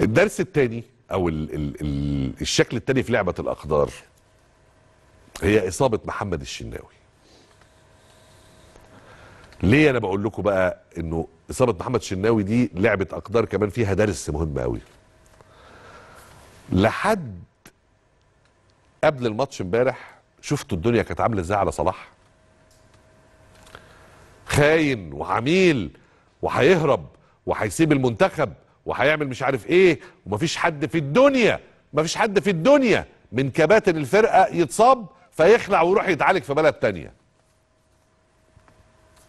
الدرس الثاني او الـ الـ الـ الشكل الثاني في لعبه الاقدار هي اصابه محمد الشناوي ليه انا بقول لكم بقى انه اصابه محمد الشناوي دي لعبه اقدار كمان فيها درس مهم قوي لحد قبل الماتش امبارح شفتوا الدنيا كانت عامله ازاي على صلاح خاين وعميل وهيهرب وهيسيب المنتخب وهيعمل مش عارف ايه ومفيش حد في الدنيا مفيش حد في الدنيا من كباتن الفرقه يتصاب فيخلع ويروح يتعالج في بلد تانية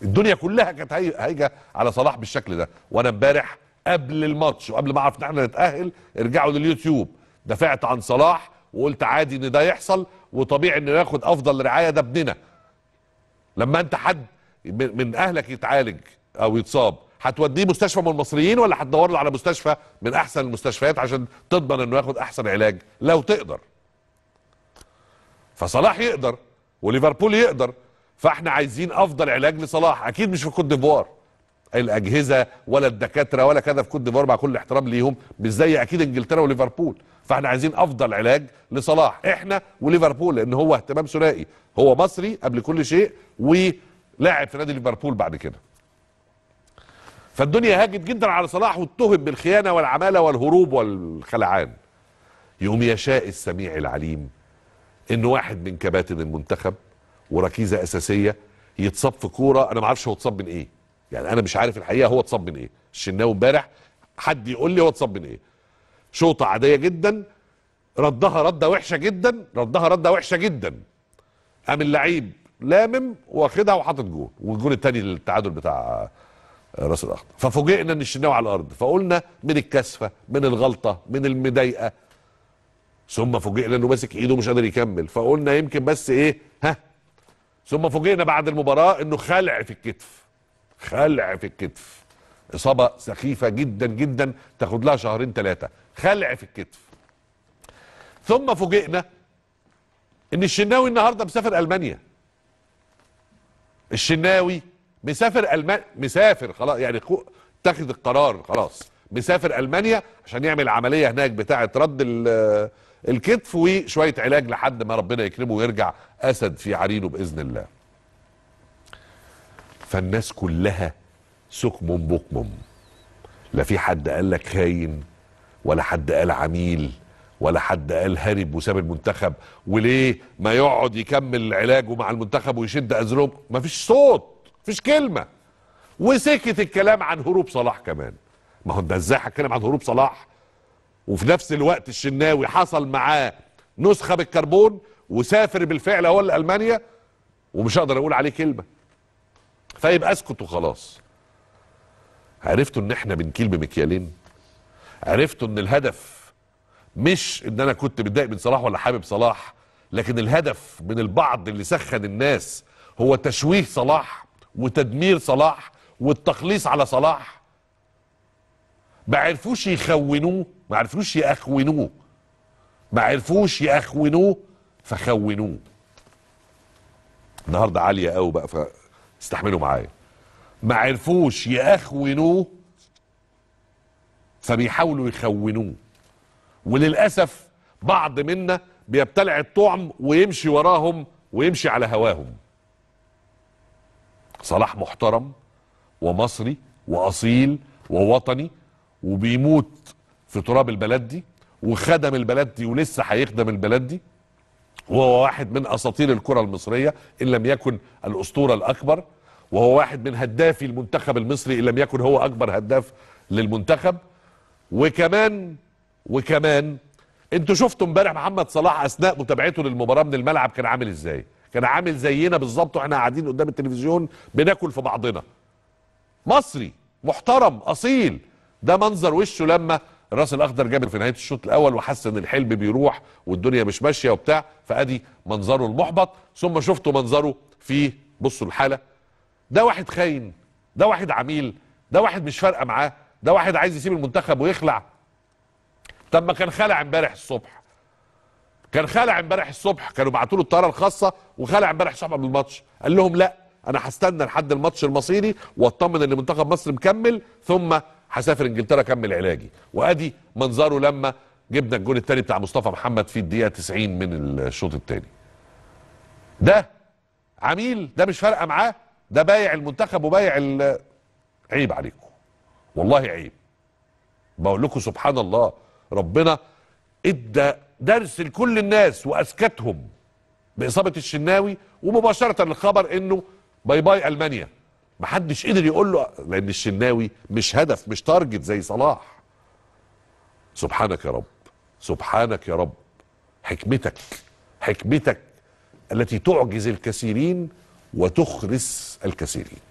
الدنيا كلها كانت هايجه على صلاح بالشكل ده وانا امبارح قبل الماتش وقبل ما اعرف ان احنا نتاهل ارجعوا لليوتيوب دافعت عن صلاح وقلت عادي ان ده يحصل وطبيعي ان ناخد افضل رعايه ده ابننا لما انت حد من اهلك يتعالج او يتصاب هتوديه مستشفى من المصريين ولا هتدور له على مستشفى من احسن المستشفيات عشان تضمن انه ياخد احسن علاج لو تقدر فصلاح يقدر وليفربول يقدر فاحنا عايزين افضل علاج لصلاح اكيد مش في كوت ديفوار الاجهزه ولا الدكاتره ولا كذا في كوت ديفوار مع كل احترام ليهم مش زي اكيد انجلترا وليفربول فاحنا عايزين افضل علاج لصلاح احنا وليفربول لان هو اهتمام ثنائي هو مصري قبل كل شيء ولاعب في نادي ليفربول بعد كده فالدنيا هاجت جدا على صلاح واتهم بالخيانه والعماله والهروب والخلعان يقوم يشاء السميع العليم ان واحد من كباتن المنتخب وركيزه اساسيه يتصاب في كوره انا ما اعرفش هو اتصاب من ايه يعني انا مش عارف الحقيقه هو اتصاب من ايه الشناوي امبارح حد يقول لي هو اتصاب من ايه شوطه عاديه جدا ردها رده وحشه جدا ردها رده وحشه جدا قام اللعيب لامم واخدها وحاطط جول والجول الثاني للتعادل بتاع راس الاخضر ففوجئنا ان الشناوي على الارض فقلنا من الكسفه من الغلطه من المضايقه ثم فوجئنا انه ماسك ايده مش قادر يكمل فقلنا يمكن بس ايه ها ثم فوجئنا بعد المباراه انه خلع في الكتف خلع في الكتف اصابه سخيفه جدا جدا تاخد لها شهرين ثلاثه خلع في الكتف ثم فوجئنا ان الشناوي النهارده مسافر المانيا الشناوي مسافر المانيا مسافر خلاص يعني خو... اتخذ القرار خلاص مسافر المانيا عشان يعمل عمليه هناك بتاعه رد الكتف وشويه علاج لحد ما ربنا يكرمه ويرجع اسد في عرينه باذن الله فالناس كلها سكم بكم لا في حد قال لك خاين ولا حد قال عميل ولا حد قال هرب وساب المنتخب وليه ما يقعد يكمل علاجه مع المنتخب ويشد ازرهم مفيش صوت مفيش كلمه وسكت الكلام عن هروب صلاح كمان ما هو ده ازاي هتكلم عن هروب صلاح وفي نفس الوقت الشناوي حصل معاه نسخه بالكربون وسافر بالفعل هو لالمانيا ومش هقدر اقول عليه كلمه فيبقى اسكت وخلاص عرفتوا ان احنا بنكيل بمكيالين عرفتوا ان الهدف مش ان انا كنت متضايق من صلاح ولا حابب صلاح لكن الهدف من البعض اللي سخن الناس هو تشويه صلاح وتدمير صلاح والتخليص على صلاح ما عرفوش يخونوه ما عرفوش يأخونوه ما عرفوش يأخونوه فخونوه النهارده عاليه قوي بقى فاستحملوا معايا ما عرفوش يأخونوه فبيحاولوا يخونوه وللأسف بعض منا بيبتلع الطعم ويمشي وراهم ويمشي على هواهم صلاح محترم ومصري واصيل ووطني وبيموت في تراب البلد دي وخدم البلد دي ولسه هيخدم البلد دي وهو واحد من اساطير الكره المصريه ان لم يكن الاسطوره الاكبر وهو واحد من هدافي المنتخب المصري ان لم يكن هو اكبر هداف للمنتخب وكمان وكمان انتوا شفتوا امبارح محمد صلاح اثناء متابعته للمباراه من الملعب كان عامل ازاي؟ كان عامل زينا بالظبط واحنا قاعدين قدام التلفزيون بناكل في بعضنا مصري محترم اصيل ده منظر وشه لما الراس الاخضر جاب في نهايه الشوط الاول وحس ان الحلم بيروح والدنيا مش ماشيه وبتاع فادي منظره المحبط ثم شفتوا منظره في بصوا الحاله ده واحد خاين ده واحد عميل ده واحد مش فارقه معاه ده واحد عايز يسيب المنتخب ويخلع طب ما كان خلع امبارح الصبح كان خلع امبارح الصبح كانوا بعتوا له الطياره الخاصه وخلع امبارح الصبح قبل الماتش قال لهم لا انا هستنى لحد الماتش المصيري واطمن ان منتخب مصر مكمل ثم هسافر انجلترا اكمل علاجي وادي منظره لما جبنا الجول الثاني بتاع مصطفى محمد في الدقيقه 90 من الشوط الثاني ده عميل ده مش فارقه معاه ده بايع المنتخب وبايع ال عيب عليكم والله عيب بقول لكم سبحان الله ربنا ادى درس لكل الناس واسكتهم باصابه الشناوي ومباشره الخبر انه باي باي المانيا محدش قدر يقول له لان الشناوي مش هدف مش تارجت زي صلاح سبحانك يا رب سبحانك يا رب حكمتك حكمتك التي تعجز الكثيرين وتخرس الكثيرين